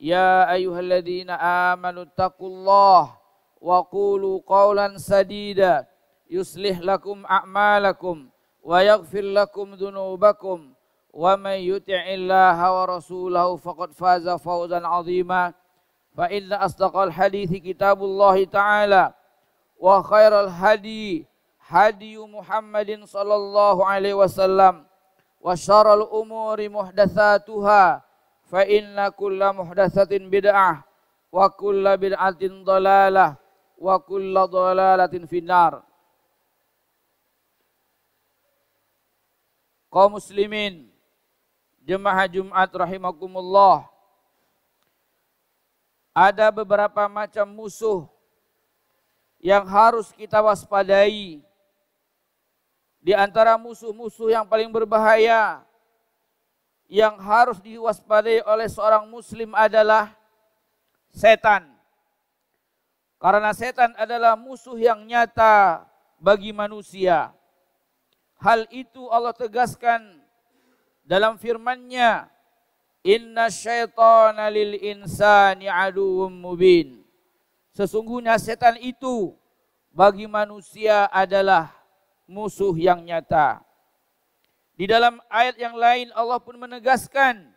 يا أيها الذين آمنوا اتقوا الله وقولوا قولا سديدا يصلح لكم أعمالكم ويغفر لكم ذنوبكم ومن يطع الله ورسوله فقد فاز فوزا عظيما فإن أصدق الحديث كتاب الله تعالى وخير الهدي هدي محمد صلى الله عليه وسلم وشر الأمور محدثاتها fa inna kulla muhdatsatin bid'ah wa kulla bid'atin dalalah wa kulla dalalatin finnar kaum muslimin jemaah Jumat rahimakumullah ada beberapa macam musuh yang harus kita waspadai di antara musuh-musuh yang paling berbahaya yang harus diwaspadai oleh seorang muslim adalah setan. Karena setan adalah musuh yang nyata bagi manusia. Hal itu Allah tegaskan dalam firman-Nya, "Inna syaitana lil insani aduwwum mubin." Sesungguhnya setan itu bagi manusia adalah musuh yang nyata. Di dalam ayat yang lain Allah pun menegaskan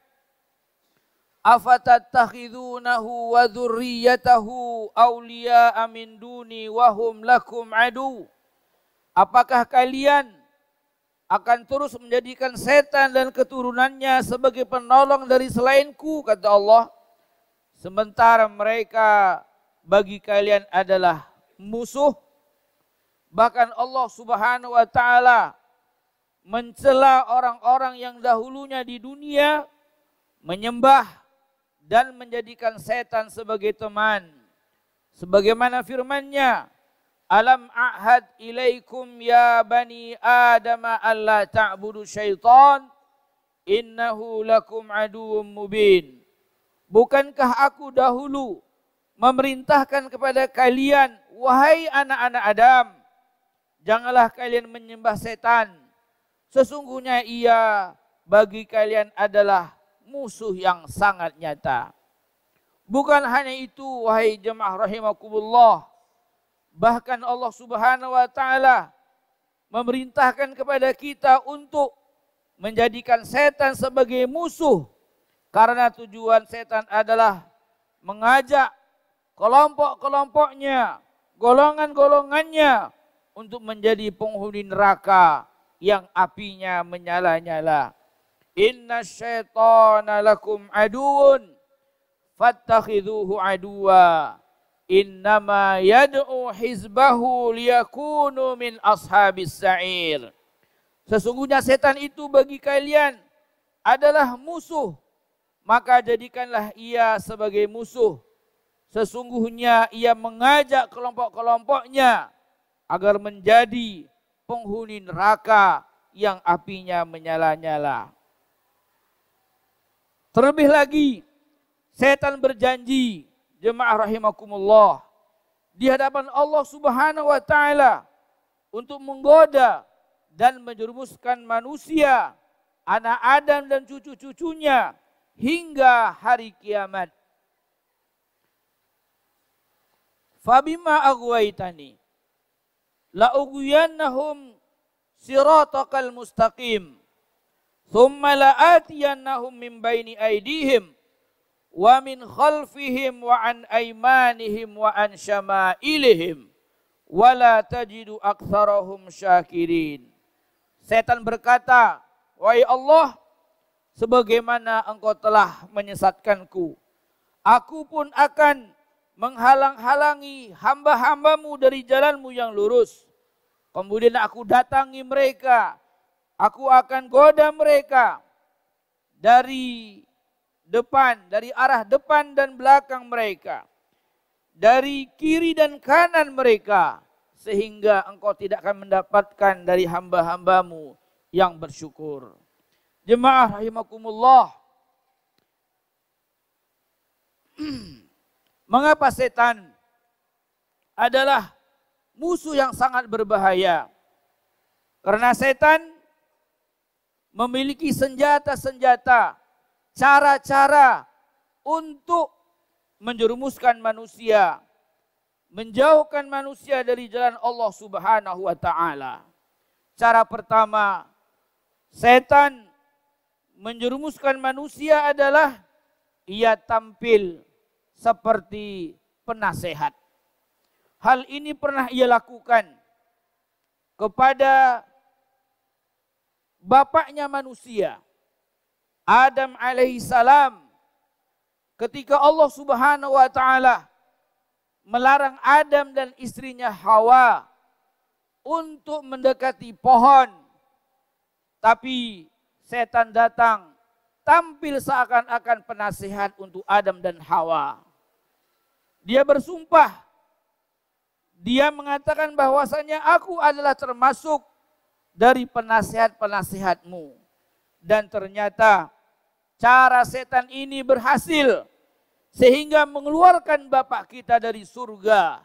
afatattakhidunahu wa dzurriyyatahu awliya'a min duni wa hum lakum adu. Apakah kalian akan terus menjadikan setan dan keturunannya sebagai penolong dari selainku kata Allah sementara mereka bagi kalian adalah musuh bahkan Allah Subhanahu wa taala mencela orang-orang yang dahulunya di dunia menyembah dan menjadikan setan sebagai teman. Sebagaimana firman-Nya, Alam ahad ilaikum ya bani Adam alla ta'budu syaitan innahu lakum aduwwum mubin. Bukankah aku dahulu memerintahkan kepada kalian wahai anak-anak Adam janganlah kalian menyembah setan Sesungguhnya ia bagi kalian adalah musuh yang sangat nyata. Bukan hanya itu wahai jemaah rahimakumullah. Bahkan Allah Subhanahu wa taala memerintahkan kepada kita untuk menjadikan setan sebagai musuh karena tujuan setan adalah mengajak kelompok-kelompoknya, golongan-golongannya untuk menjadi penghuni neraka yang apinya menyala-nyala. Inna syaitana lakum aduun fattakhiduhu aduwa. Innama yad'u hizbahu liyakunu min ashabis sa'ir. Sesungguhnya setan itu bagi kalian adalah musuh. Maka jadikanlah ia sebagai musuh. Sesungguhnya ia mengajak kelompok-kelompoknya agar menjadi penghuni neraka yang apinya menyala-nyala. Terlebih lagi, setan berjanji, jemaah rahimakumullah, di hadapan Allah Subhanahu wa taala untuk menggoda dan menjerumuskan manusia, anak Adam dan cucu-cucunya hingga hari kiamat. Fabima aguaitani la'ughyannahum siratakal mustaqim thumma la'atiyannahum min baini aidihim wa min khalfihim wa an aymanihim wa an syama'ilihim wa la tajidu aktsarahum syakirin setan berkata wahai Allah sebagaimana engkau telah menyesatkanku aku pun akan menghalang-halangi hamba-hambamu dari jalanmu yang lurus. Kemudian aku datangi mereka, aku akan goda mereka dari depan, dari arah depan dan belakang mereka, dari kiri dan kanan mereka, sehingga engkau tidak akan mendapatkan dari hamba-hambamu yang bersyukur. Jemaah rahimakumullah. Mengapa setan adalah musuh yang sangat berbahaya? Karena setan memiliki senjata-senjata, cara-cara untuk menjerumuskan manusia, menjauhkan manusia dari jalan Allah Subhanahu wa taala. Cara pertama, setan menjerumuskan manusia adalah ia tampil seperti penasehat. Hal ini pernah ia lakukan kepada bapaknya manusia, Adam alaihi salam. ketika Allah subhanahu wa ta'ala melarang Adam dan istrinya Hawa untuk mendekati pohon. Tapi setan datang tampil seakan-akan penasihat untuk Adam dan Hawa. Dia bersumpah. Dia mengatakan bahwasanya aku adalah termasuk dari penasihat-penasihatmu. Dan ternyata cara setan ini berhasil sehingga mengeluarkan bapak kita dari surga.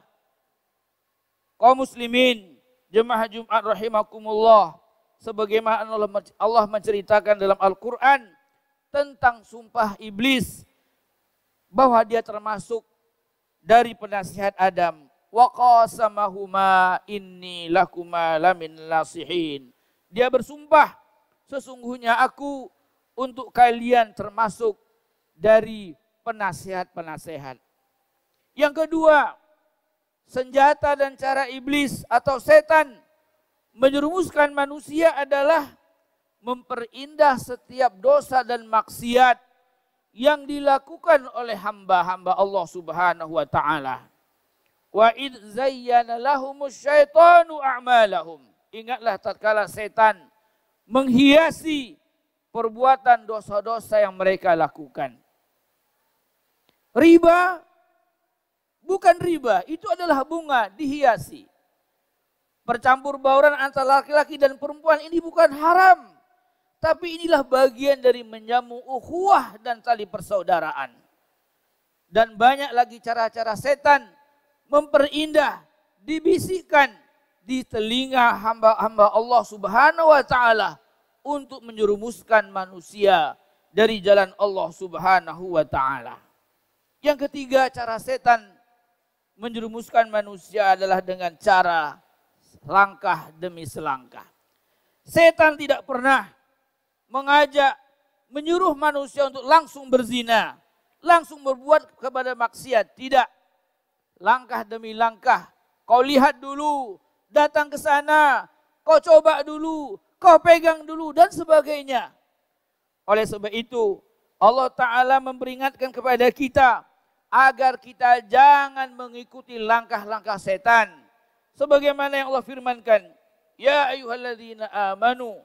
Kaum muslimin, jemaah Jumat rahimakumullah, sebagaimana Allah menceritakan dalam Al-Qur'an tentang sumpah iblis bahwa dia termasuk dari penasihat Adam. Wa inni lakuma lamin nasihin. Dia bersumpah, sesungguhnya aku untuk kalian termasuk dari penasihat-penasehat. Yang kedua, senjata dan cara iblis atau setan menyerumuskan manusia adalah memperindah setiap dosa dan maksiat yang dilakukan oleh hamba-hamba Allah Subhanahu wa taala. Wa id zayyana lahumus syaitanu a'malahum. Ingatlah tatkala setan menghiasi perbuatan dosa-dosa yang mereka lakukan. Riba bukan riba, itu adalah bunga dihiasi. Percampur bauran antara laki-laki dan perempuan ini bukan haram. Tapi inilah bagian dari menjamu ukhuwah dan tali persaudaraan. Dan banyak lagi cara-cara setan memperindah, dibisikkan di telinga hamba-hamba Allah Subhanahu wa taala untuk menjerumuskan manusia dari jalan Allah Subhanahu wa taala. Yang ketiga, cara setan menjerumuskan manusia adalah dengan cara langkah demi selangkah. Setan tidak pernah mengajak, menyuruh manusia untuk langsung berzina, langsung berbuat kepada maksiat. Tidak. Langkah demi langkah. Kau lihat dulu, datang ke sana, kau coba dulu, kau pegang dulu dan sebagainya. Oleh sebab itu, Allah Ta'ala memperingatkan kepada kita agar kita jangan mengikuti langkah-langkah setan. Sebagaimana yang Allah firmankan, Ya ayuhalladzina amanu,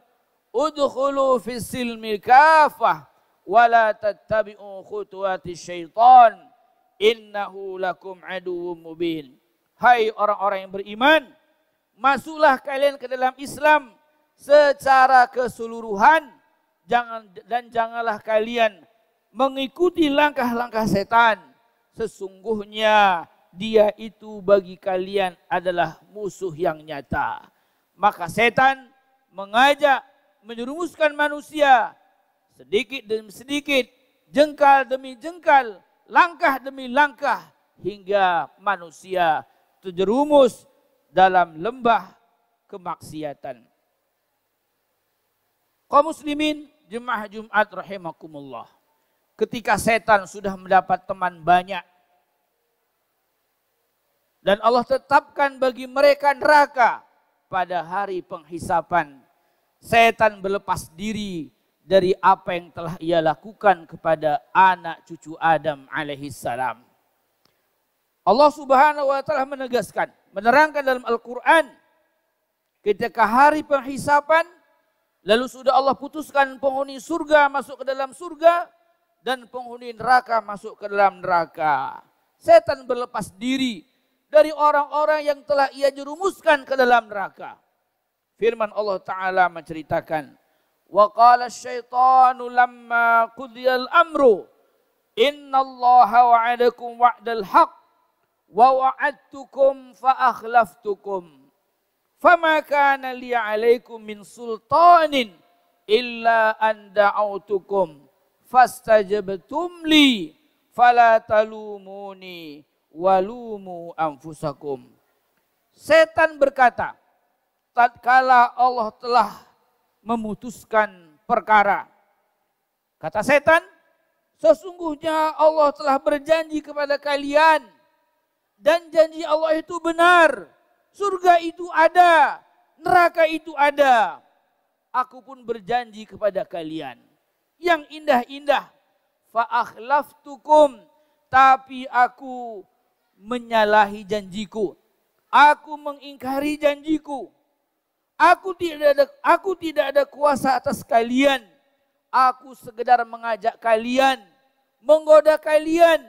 udkhulu fis silmi kafah wa la tattabi'u khutuwati syaitan innahu lakum aduwwum mubin. Hai orang-orang yang beriman, masuklah kalian ke dalam Islam secara keseluruhan jangan dan janganlah kalian mengikuti langkah-langkah setan. Sesungguhnya dia itu bagi kalian adalah musuh yang nyata. Maka setan mengajak menyerumuskan manusia sedikit demi sedikit, jengkal demi jengkal, langkah demi langkah hingga manusia terjerumus dalam lembah kemaksiatan. Kau muslimin jemaah Jumat rahimakumullah. Ketika setan sudah mendapat teman banyak dan Allah tetapkan bagi mereka neraka pada hari penghisapan setan berlepas diri dari apa yang telah ia lakukan kepada anak cucu Adam alaihi salam. Allah Subhanahu wa taala menegaskan, menerangkan dalam Al-Qur'an ketika hari penghisapan lalu sudah Allah putuskan penghuni surga masuk ke dalam surga dan penghuni neraka masuk ke dalam neraka. Setan berlepas diri dari orang-orang yang telah ia jerumuskan ke dalam neraka. Firman Allah Ta'ala menceritakan, Wa qala syaitanu lamma qudiyal amru, Inna Allah wa'adakum wa'dal haq, Wa wa'adtukum fa'akhlaftukum. Fama kana li alaikum min sultanin, Illa an da'autukum, Fastajabtum li, Fala talumuni, Walumu anfusakum. Setan berkata, tatkala Allah telah memutuskan perkara. Kata setan, sesungguhnya Allah telah berjanji kepada kalian dan janji Allah itu benar. Surga itu ada, neraka itu ada. Aku pun berjanji kepada kalian yang indah-indah. tukum, tapi aku menyalahi janjiku. Aku mengingkari janjiku Aku tidak ada aku tidak ada kuasa atas kalian. Aku sekedar mengajak kalian, menggoda kalian.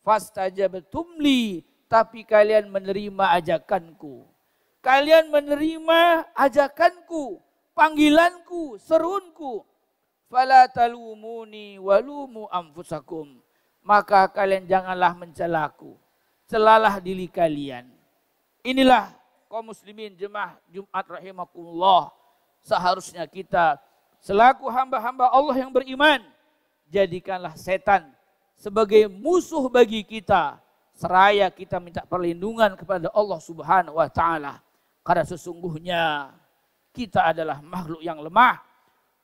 Fastajabtum li, tapi kalian menerima ajakanku. Kalian menerima ajakanku, panggilanku, serunku. Fala talumuni walumu anfusakum. Maka kalian janganlah mencelaku. Celalah diri kalian. Inilah kaum muslimin jemaah Jumat rahimakumullah. Seharusnya kita selaku hamba-hamba Allah yang beriman, jadikanlah setan sebagai musuh bagi kita seraya kita minta perlindungan kepada Allah Subhanahu wa taala. Karena sesungguhnya kita adalah makhluk yang lemah,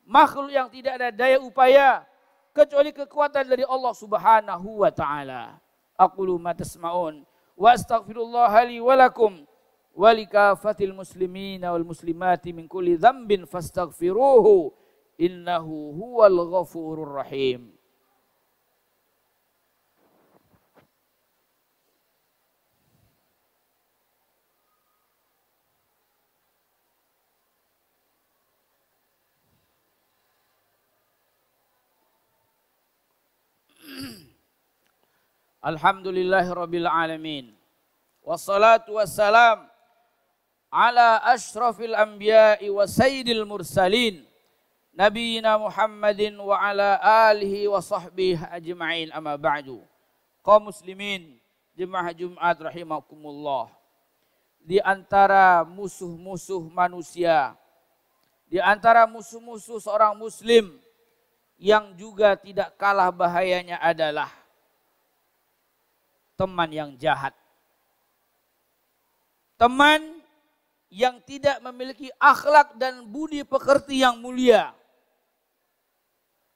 makhluk yang tidak ada daya upaya kecuali kekuatan dari Allah Subhanahu wa taala. Aqulu ma tasmaun wa astaghfirullah li wa lakum ولكافة المسلمين والمسلمات من كل ذنب فاستغفروه إنه هو الغفور الرحيم الحمد لله رب العالمين والصلاة والسلام ala ashrafil anbiya'i wa sayyidil mursalin nabiyina Muhammadin wa ala alihi wa sahbihi ajma'in amma ba'du. Kaum muslimin, jemaah Jumat rahimakumullah. Di antara musuh-musuh manusia, di antara musuh-musuh seorang muslim yang juga tidak kalah bahayanya adalah teman yang jahat. Teman yang tidak memiliki akhlak dan budi pekerti yang mulia.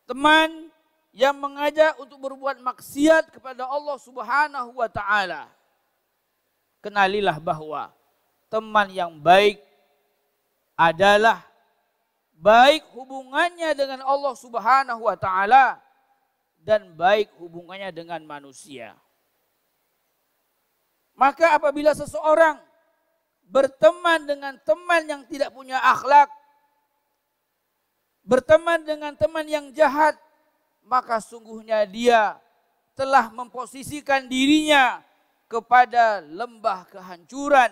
Teman yang mengajak untuk berbuat maksiat kepada Allah Subhanahu wa taala. Kenalilah bahwa teman yang baik adalah baik hubungannya dengan Allah Subhanahu wa taala dan baik hubungannya dengan manusia. Maka apabila seseorang berteman dengan teman yang tidak punya akhlak, berteman dengan teman yang jahat, maka sungguhnya dia telah memposisikan dirinya kepada lembah kehancuran.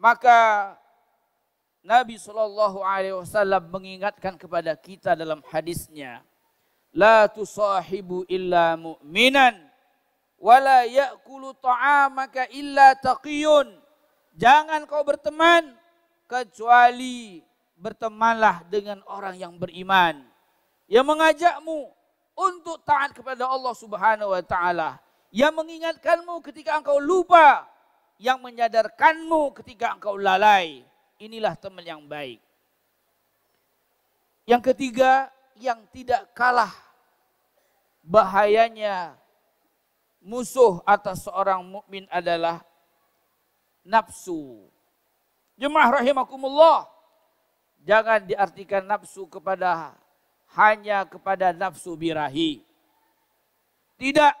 Maka Nabi Shallallahu Alaihi Wasallam mengingatkan kepada kita dalam hadisnya, لا tusahibu illa mu'minan, ولا يأكل طعامك إلا تقيٌ Jangan kau berteman kecuali bertemanlah dengan orang yang beriman yang mengajakmu untuk taat kepada Allah Subhanahu wa taala, yang mengingatkanmu ketika engkau lupa, yang menyadarkanmu ketika engkau lalai. Inilah teman yang baik. Yang ketiga, yang tidak kalah bahayanya musuh atas seorang mukmin adalah nafsu. Jemaah rahimakumullah. Jangan diartikan nafsu kepada hanya kepada nafsu birahi. Tidak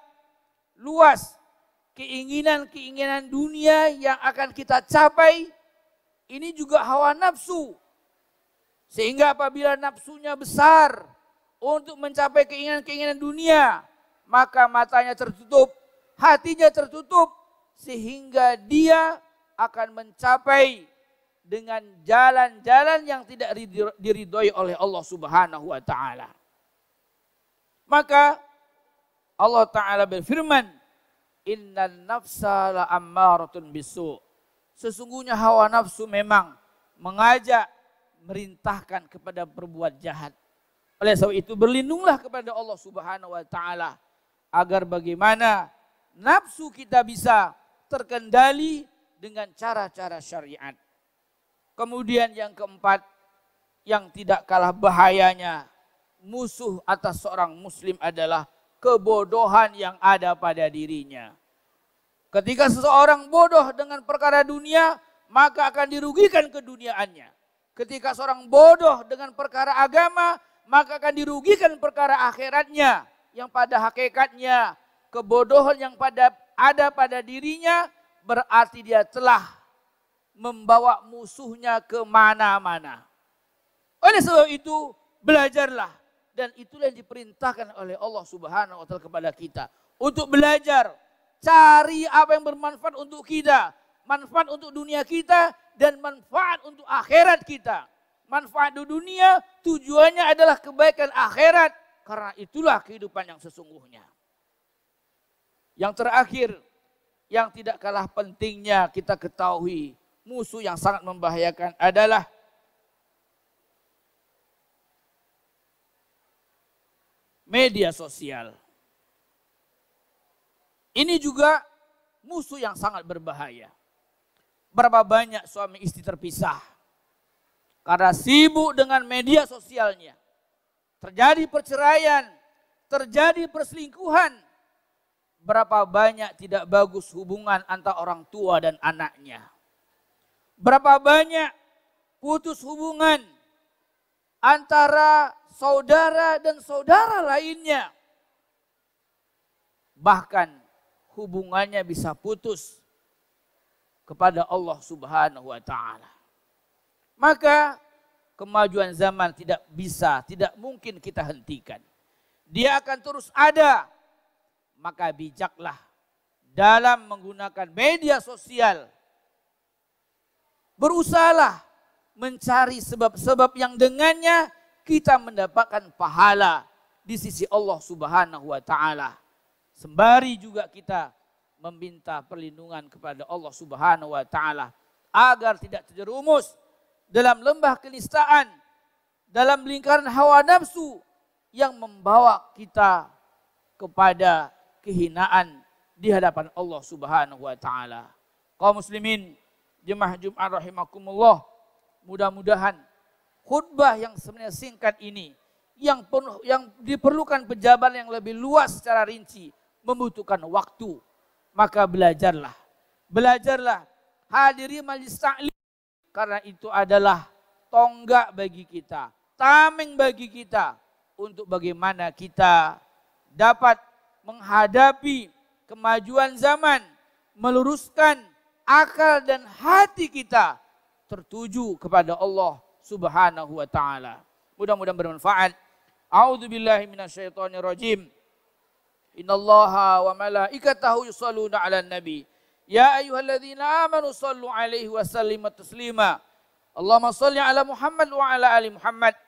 luas keinginan-keinginan dunia yang akan kita capai ini juga hawa nafsu. Sehingga apabila nafsunya besar untuk mencapai keinginan-keinginan dunia, maka matanya tertutup, hatinya tertutup sehingga dia akan mencapai dengan jalan-jalan yang tidak diridhoi oleh Allah Subhanahu wa taala. Maka Allah taala berfirman, "Innan nafsa la ammaratun bisu." Sesungguhnya hawa nafsu memang mengajak merintahkan kepada perbuat jahat. Oleh sebab itu berlindunglah kepada Allah Subhanahu wa taala agar bagaimana nafsu kita bisa terkendali dengan cara-cara syariat. Kemudian yang keempat, yang tidak kalah bahayanya musuh atas seorang muslim adalah kebodohan yang ada pada dirinya. Ketika seseorang bodoh dengan perkara dunia, maka akan dirugikan keduniaannya. Ketika seorang bodoh dengan perkara agama, maka akan dirugikan perkara akhiratnya. Yang pada hakikatnya, kebodohan yang pada ada pada dirinya berarti dia telah membawa musuhnya kemana-mana. Oleh sebab itu, belajarlah. Dan itulah yang diperintahkan oleh Allah subhanahu wa ta'ala kepada kita. Untuk belajar, cari apa yang bermanfaat untuk kita. Manfaat untuk dunia kita dan manfaat untuk akhirat kita. Manfaat di dunia tujuannya adalah kebaikan akhirat. Karena itulah kehidupan yang sesungguhnya. Yang terakhir, yang tidak kalah pentingnya kita ketahui musuh yang sangat membahayakan adalah media sosial. Ini juga musuh yang sangat berbahaya. Berapa banyak suami istri terpisah karena sibuk dengan media sosialnya. Terjadi perceraian, terjadi perselingkuhan, Berapa banyak tidak bagus hubungan antara orang tua dan anaknya. Berapa banyak putus hubungan antara saudara dan saudara lainnya. Bahkan hubungannya bisa putus kepada Allah Subhanahu wa taala. Maka kemajuan zaman tidak bisa, tidak mungkin kita hentikan. Dia akan terus ada maka bijaklah dalam menggunakan media sosial. Berusahalah mencari sebab-sebab yang dengannya kita mendapatkan pahala di sisi Allah Subhanahu wa taala. Sembari juga kita meminta perlindungan kepada Allah Subhanahu wa taala agar tidak terjerumus dalam lembah kenistaan, dalam lingkaran hawa nafsu yang membawa kita kepada kehinaan di hadapan Allah Subhanahu wa taala. Kaum muslimin, jemaah Jumat rahimakumullah, mudah-mudahan khutbah yang sebenarnya singkat ini yang penuh, yang diperlukan pejabat yang lebih luas secara rinci membutuhkan waktu. Maka belajarlah. Belajarlah hadiri majlis taklim. karena itu adalah tonggak bagi kita, tameng bagi kita untuk bagaimana kita dapat menghadapi kemajuan zaman, meluruskan akal dan hati kita tertuju kepada Allah Subhanahu wa taala. Mudah-mudahan bermanfaat. A'udzu billahi minasyaitonir rajim. Innallaha wa malaikatahu yusalluna 'alan nabi. Ya ayyuhalladzina amanu sallu 'alaihi wa sallimu taslima. Allahumma shalli ala Muhammad wa ala ali Muhammad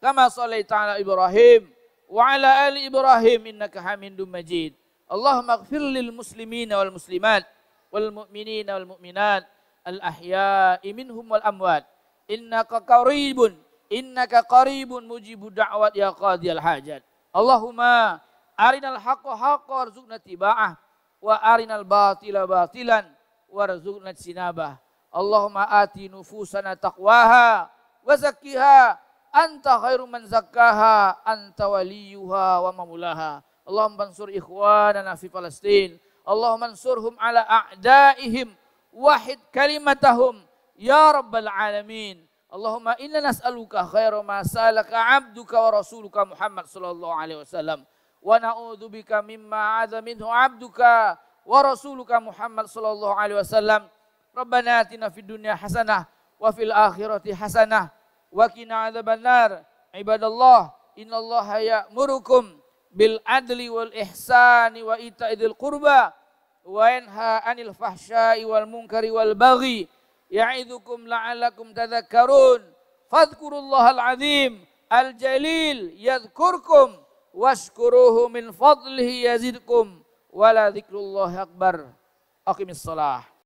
kama shallaita ala Ibrahim wa ala ali Ibrahim innaka Hamidum Majid. Allahumma ighfir lil muslimina wal muslimat wal mu'minina wal mu'minat al ahya'i minhum wal amwat. Innaka qaribun innaka qaribun mujibu da'wat ya qadiyal hajat. Allahumma arinal haqqa haqqa warzuqna tiba'ah wa arinal batila batilan warzuqna sinabah. Allahumma ati nufusana taqwaha wa zakkiha anta khairu man zakkaha anta waliyuha wa maulaha. Allahumma ansur ikhwanana fi Palestin. Allahumma mansurhum ala a'daihim. Wahid kalimatahum. Ya Rabbal Alamin. Allahumma inna nas'aluka khairu ma salaka abduka wa rasuluka Muhammad sallallahu alaihi wasallam wa na'udzubika mimma adza minhu abduka wa rasuluka Muhammad sallallahu alaihi wasallam Rabbana atina fid dunya hasanah wa fil akhirati hasanah وقنا عذاب النار عباد الله إن الله يأمركم بالعدل والإحسان وإيتاء ذي القربى وينهى عن الفحشاء والمنكر والبغي يعظكم لعلكم تذكرون فاذكروا الله العظيم الجليل يذكركم واشكروه من فضله يزدكم ولا ذكر الله أكبر أقم الصلاة